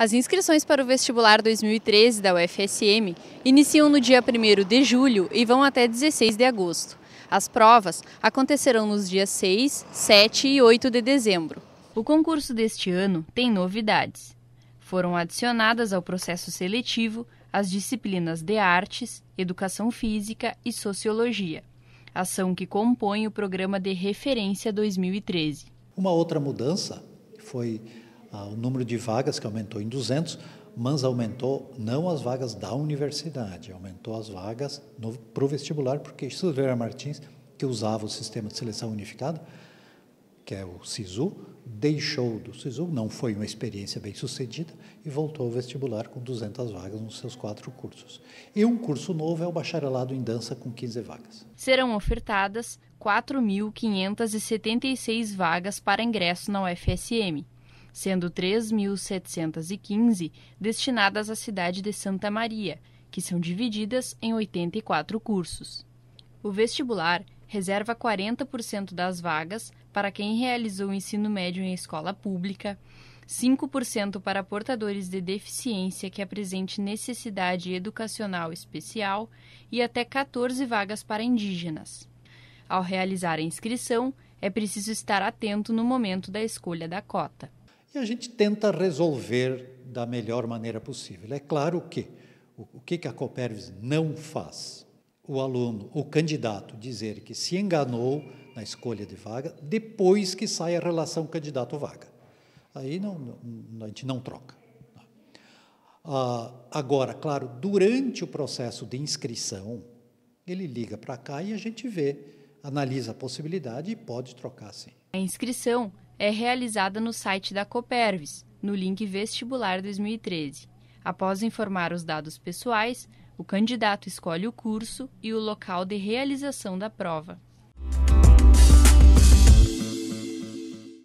As inscrições para o vestibular 2013 da UFSM iniciam no dia 1 de julho e vão até 16 de agosto. As provas acontecerão nos dias 6, 7 e 8 de dezembro. O concurso deste ano tem novidades. Foram adicionadas ao processo seletivo as disciplinas de artes, educação física e sociologia, ação que compõe o programa de referência 2013. Uma outra mudança foi ah, o número de vagas que aumentou em 200, mas aumentou não as vagas da universidade, aumentou as vagas para o vestibular, porque Silveira Martins, que usava o sistema de seleção unificado, que é o SISU, deixou do SISU, não foi uma experiência bem sucedida, e voltou ao vestibular com 200 vagas nos seus quatro cursos. E um curso novo é o bacharelado em dança com 15 vagas. Serão ofertadas 4.576 vagas para ingresso na UFSM sendo 3.715 destinadas à cidade de Santa Maria, que são divididas em 84 cursos. O vestibular reserva 40% das vagas para quem realizou o ensino médio em escola pública, 5% para portadores de deficiência que apresente necessidade educacional especial e até 14 vagas para indígenas. Ao realizar a inscrição, é preciso estar atento no momento da escolha da cota e a gente tenta resolver da melhor maneira possível. É claro que o que a Copérnicos não faz? O aluno, o candidato, dizer que se enganou na escolha de vaga depois que sai a relação candidato-vaga. Aí não, não, a gente não troca. Ah, agora, claro, durante o processo de inscrição, ele liga para cá e a gente vê, analisa a possibilidade e pode trocar sim. A inscrição é realizada no site da Copervis, no link Vestibular 2013. Após informar os dados pessoais, o candidato escolhe o curso e o local de realização da prova.